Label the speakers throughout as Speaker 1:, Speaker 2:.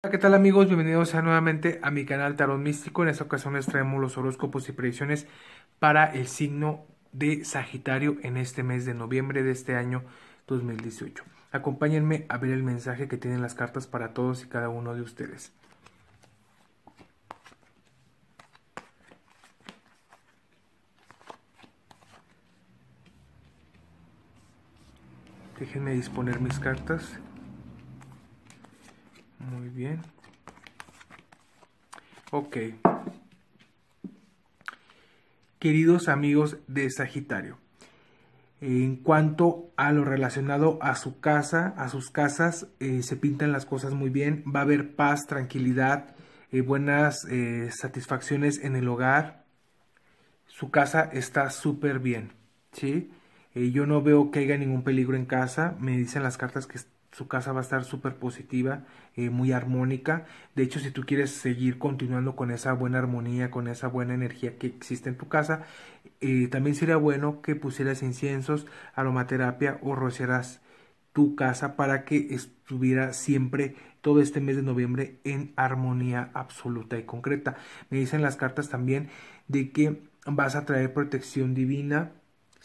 Speaker 1: Hola, ¿qué tal amigos? Bienvenidos nuevamente a mi canal Tarot Místico. En esta ocasión les traemos los horóscopos y predicciones para el signo de Sagitario en este mes de noviembre de este año 2018. Acompáñenme a ver el mensaje que tienen las cartas para todos y cada uno de ustedes. Déjenme disponer mis cartas. Ok. Queridos amigos de Sagitario, en cuanto a lo relacionado a su casa, a sus casas, eh, se pintan las cosas muy bien, va a haber paz, tranquilidad, eh, buenas eh, satisfacciones en el hogar. Su casa está súper bien, ¿sí? yo no veo que haya ningún peligro en casa, me dicen las cartas que tu casa va a estar súper positiva, eh, muy armónica. De hecho, si tú quieres seguir continuando con esa buena armonía, con esa buena energía que existe en tu casa, eh, también sería bueno que pusieras inciensos, aromaterapia o rociaras tu casa para que estuviera siempre todo este mes de noviembre en armonía absoluta y concreta. Me dicen las cartas también de que vas a traer protección divina,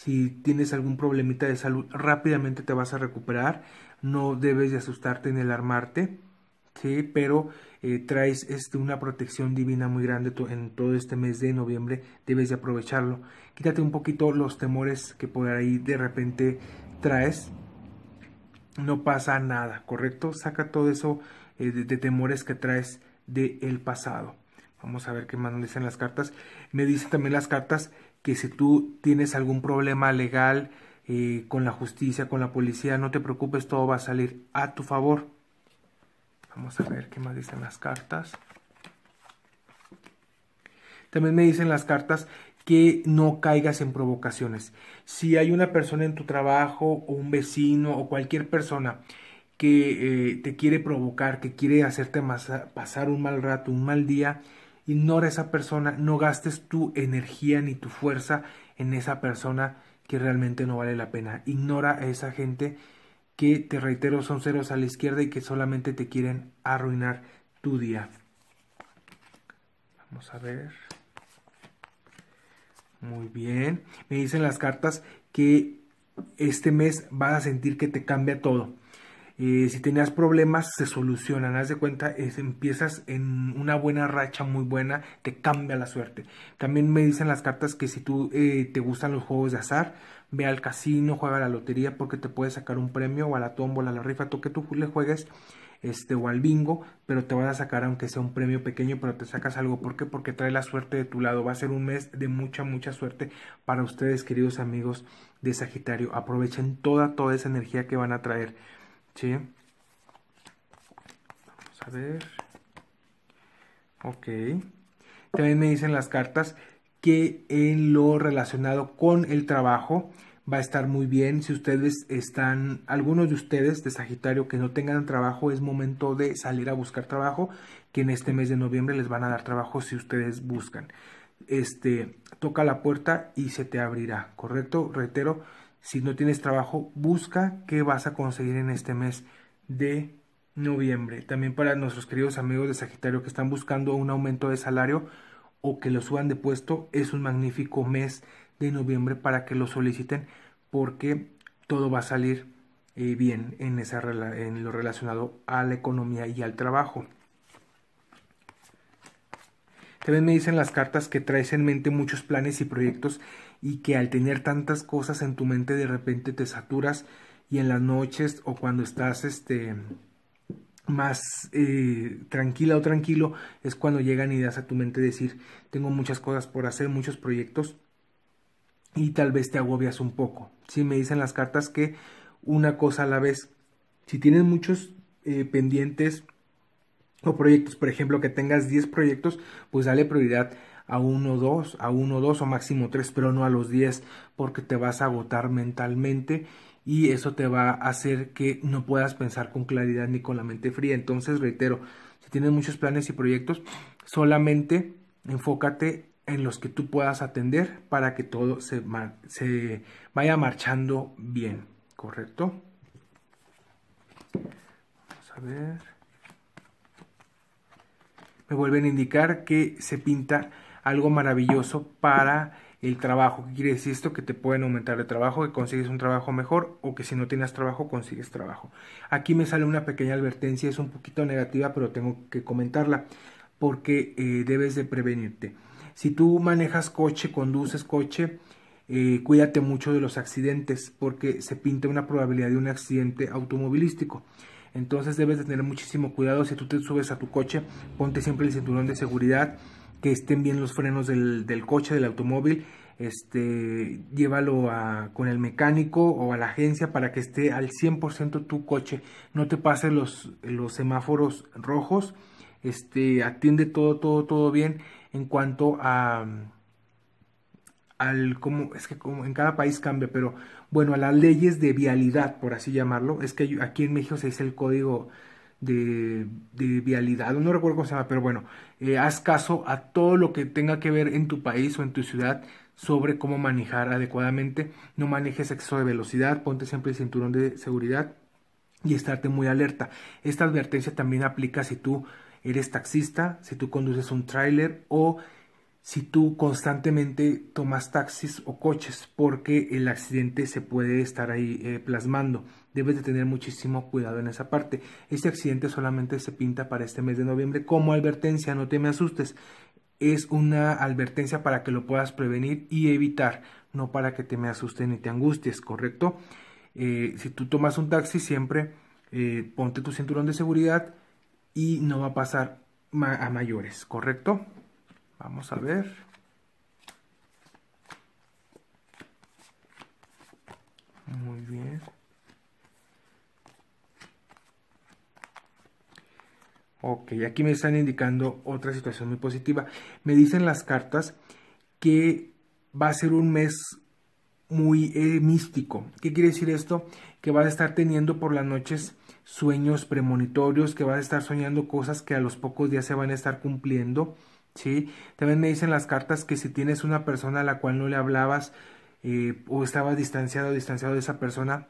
Speaker 1: si tienes algún problemita de salud, rápidamente te vas a recuperar. No debes de asustarte ni el armarte, ¿sí? Pero eh, traes este, una protección divina muy grande en todo este mes de noviembre. Debes de aprovecharlo. Quítate un poquito los temores que por ahí de repente traes. No pasa nada, ¿correcto? Saca todo eso eh, de, temores que traes del el pasado. Vamos a ver qué más nos dicen las cartas. Me dicen también las cartas que si tú tienes algún problema legal eh, con la justicia, con la policía, no te preocupes, todo va a salir a tu favor. Vamos a ver qué más dicen las cartas. También me dicen las cartas que no caigas en provocaciones. Si hay una persona en tu trabajo o un vecino o cualquier persona que eh, te quiere provocar, que quiere hacerte pasar un mal rato, un mal día, Ignora esa persona, no gastes tu energía ni tu fuerza en esa persona que realmente no vale la pena. Ignora a esa gente que, te reitero, son ceros a la izquierda y que solamente te quieren arruinar tu día. Vamos a ver. Muy bien. Me dicen las cartas que este mes vas a sentir que te cambia todo si tenías problemas, se solucionan. Haz de cuenta, es, empiezas en una buena racha muy buena, te cambia la suerte. También me dicen las cartas que si tú eh, te gustan los juegos de azar, ve al casino, juega a la lotería porque te puede sacar un premio o a la tómbola, a la rifa, toque que tú le juegues este, o al bingo, pero te van a sacar aunque sea un premio pequeño, pero te sacas algo. ¿Por qué? Porque trae la suerte de tu lado. Va a ser un mes de mucha, mucha suerte para ustedes, queridos amigos de Sagitario. Aprovechen toda, toda esa energía que van a traer. Sí. Vamos a ver. Ok. También me dicen las cartas que en lo relacionado con el trabajo va a estar muy bien. Si ustedes están, algunos de ustedes de Sagitario que no tengan trabajo, es momento de salir a buscar trabajo, que en este mes de noviembre les van a dar trabajo si ustedes buscan. Este, toca la puerta y se te abrirá, ¿correcto? Reitero, si no tienes trabajo, busca qué vas a conseguir en este mes de noviembre. También para nuestros queridos amigos de Sagitario que están buscando un aumento de salario o que lo suban de puesto, es un magnífico mes de noviembre para que lo soliciten porque todo va a salir eh, bien en, esa, en lo relacionado a la economía y al trabajo. También me dicen las cartas que traes en mente muchos planes y proyectos y que al tener tantas cosas en tu mente de repente te saturas y en las noches o cuando estás este más eh, tranquila o tranquilo es cuando llegan ideas a tu mente decir tengo muchas cosas por hacer muchos proyectos y tal vez te agobias un poco sí, me dicen las cartas que una cosa a la vez si tienes muchos eh, pendientes o proyectos, por ejemplo, que tengas 10 proyectos, pues dale prioridad a uno, dos, a uno, dos o máximo tres, pero no a los 10, porque te vas a agotar mentalmente y eso te va a hacer que no puedas pensar con claridad ni con la mente fría. Entonces, reitero, si tienes muchos planes y proyectos, solamente enfócate en los que tú puedas atender para que todo se, se vaya marchando bien, ¿correcto? Vamos a ver vuelven a indicar que se pinta algo maravilloso para el trabajo. ¿Qué quiere decir esto? Que te pueden aumentar el trabajo, que consigues un trabajo mejor o que si no tienes trabajo consigues trabajo. Aquí me sale una pequeña advertencia, es un poquito negativa, pero tengo que comentarla porque eh, debes de prevenirte. Si tú manejas coche, conduces coche, eh, cuídate mucho de los accidentes porque se pinta una probabilidad de un accidente automovilístico. Entonces debes de tener muchísimo cuidado si tú te subes a tu coche, ponte siempre el cinturón de seguridad, que estén bien los frenos del, coche, del automóvil, este, llévalo con el mecánico o a la agencia para que esté al 100% tu coche, no te pases los, los semáforos rojos, este, atiende todo, todo, todo bien en cuanto a es que como en cada país cambia, pero bueno, a las leyes de vialidad, por así llamarlo, es que aquí en México se dice el código de, de vialidad, no recuerdo cómo se llama, pero bueno, eh, haz caso a todo lo que tenga que ver en tu país o en tu ciudad sobre cómo manejar adecuadamente, no manejes exceso de velocidad, ponte siempre el cinturón de seguridad y estarte muy alerta. Esta advertencia también aplica si tú eres taxista, si tú conduces un tráiler o si tú constantemente tomas taxis o coches porque el accidente se puede estar ahí eh, plasmando. Debes de tener muchísimo cuidado en esa parte. Este accidente solamente se pinta para este mes de noviembre como advertencia, no te me asustes. Es una advertencia para que lo puedas prevenir y evitar, no para que te me asustes ni te angusties, ¿correcto? Eh, si tú tomas un taxi siempre eh, ponte tu cinturón de seguridad y no va a pasar a mayores, ¿correcto? Vamos a ver. Muy bien. Ok, aquí me están indicando otra situación muy positiva. Me dicen las cartas que va a ser un mes muy eh, místico. ¿Qué quiere decir esto? Que vas a estar teniendo por las noches sueños premonitorios, que vas a estar soñando cosas que a los pocos días se van a estar cumpliendo. ¿sí? También me dicen las cartas que si tienes una persona a la cual no le hablabas eh, o estabas distanciado o distanciado de esa persona,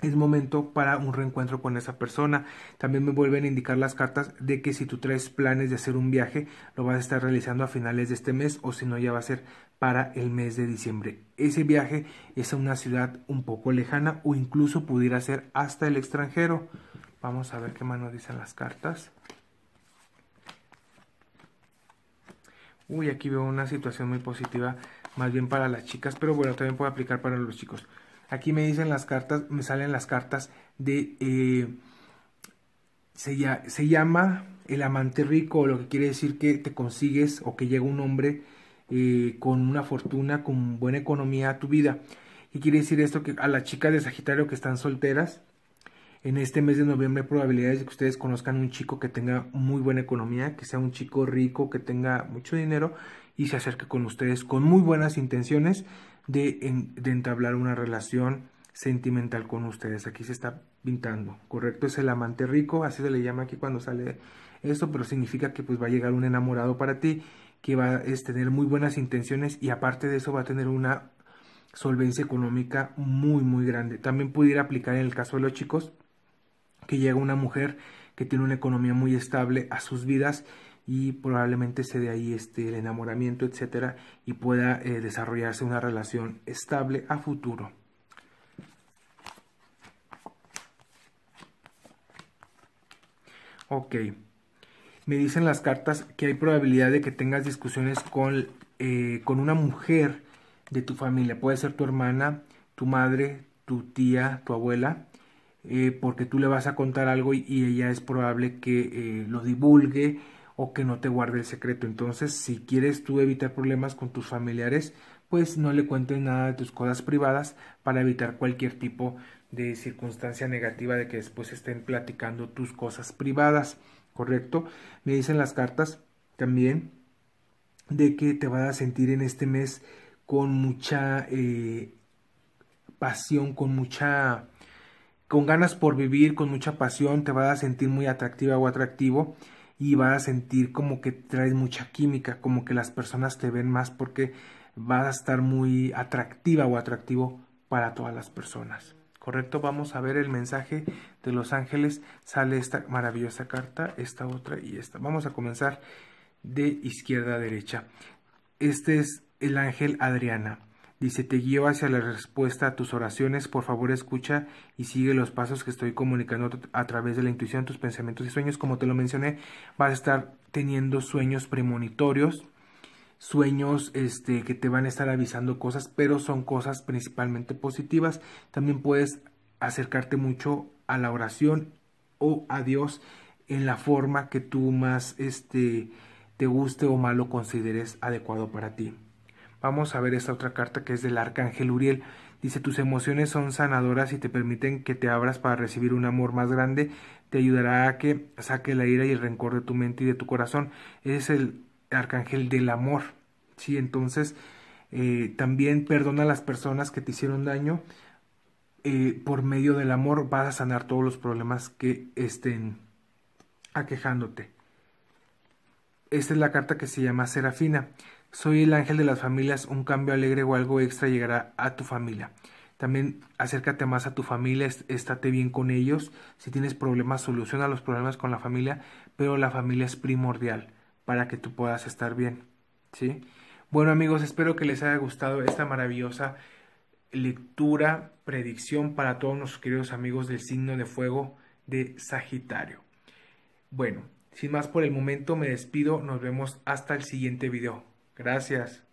Speaker 1: es momento para un reencuentro con esa persona. También me vuelven a indicar las cartas de que si tú traes planes de hacer un viaje, lo vas a estar realizando a finales de este mes o si no ya va a ser para el mes de diciembre. Ese viaje es a una ciudad un poco lejana o incluso pudiera ser hasta el extranjero. Vamos a ver qué mano dicen las cartas. Uy, aquí veo una situación muy positiva, más bien para las chicas, pero bueno, también puede aplicar para los chicos. Aquí me dicen las cartas, me salen las cartas de... Eh, se, llama el amante rico, lo que quiere decir que te consigues o que llega un hombre eh, con una fortuna, con buena economía a tu vida. Y quiere decir esto que a las chicas de Sagitario que están solteras, en este mes de noviembre probabilidades de que ustedes conozcan un chico que tenga muy buena economía, que sea un chico rico, que tenga mucho dinero y se acerque con ustedes con muy buenas intenciones de, entablar una relación sentimental con ustedes. Aquí se está pintando, ¿correcto? Es el amante rico, así se le llama aquí cuando sale esto, pero significa que pues va a llegar un enamorado para ti que va a tener muy buenas intenciones y aparte de eso va a tener una solvencia económica muy muy grande. También pudiera aplicar en el caso de los chicos que llega una mujer que tiene una economía muy estable a sus vidas y probablemente se dé ahí este, el enamoramiento, etcétera, y pueda eh, desarrollarse una relación estable a futuro. Ok, me dicen las cartas que hay probabilidad de que tengas discusiones con, eh, con una mujer de tu familia, puede ser tu hermana, tu madre, tu tía, tu abuela, eh, porque tú le vas a contar algo y, ella es probable que eh, lo divulgue o que no te guarde el secreto. Entonces, si quieres tú evitar problemas con tus familiares, pues no le cuentes nada de tus cosas privadas para evitar cualquier tipo de circunstancia negativa de que después estén platicando tus cosas privadas, ¿correcto? Me dicen las cartas también de que te vas a sentir en este mes con mucha eh, pasión, con mucha con ganas por vivir, con mucha pasión, te vas a sentir muy atractiva o atractivo y vas a sentir como que traes mucha química, como que las personas te ven más porque vas a estar muy atractiva o atractivo para todas las personas. ¿Correcto? Vamos a ver el mensaje de los ángeles. Sale esta maravillosa carta, esta otra y esta. Vamos a comenzar de izquierda a derecha. Este es el ángel Adriana. Dice, te guío hacia la respuesta a tus oraciones, por favor escucha y sigue los pasos que estoy comunicando a través de la intuición, tus pensamientos y sueños. Como te lo mencioné, vas a estar teniendo sueños premonitorios, sueños este, que te van a estar avisando cosas, pero son cosas principalmente positivas. También puedes acercarte mucho a la oración o a Dios en la forma que tú más este, te guste o más lo consideres adecuado para ti. Vamos a ver esta otra carta que es del Arcángel Uriel. Dice, tus emociones son sanadoras y te permiten que te abras para recibir un amor más grande. Te ayudará a que saque la ira y el rencor de tu mente y de tu corazón. Es el Arcángel del Amor. Sí, entonces eh, también perdona a las personas que te hicieron daño. Eh, por medio del amor vas a sanar todos los problemas que estén aquejándote. Esta es la carta que se llama Serafina. Soy el ángel de las familias, un cambio alegre o algo extra llegará a tu familia. También acércate más a tu familia, estate bien con ellos. Si tienes problemas, soluciona los problemas con la familia, pero la familia es primordial para que tú puedas estar bien. ¿sí? Bueno amigos, espero que les haya gustado esta maravillosa lectura, predicción para todos nuestros queridos amigos del signo de fuego de Sagitario. Bueno, sin más por el momento me despido, nos vemos hasta el siguiente video. Gracias.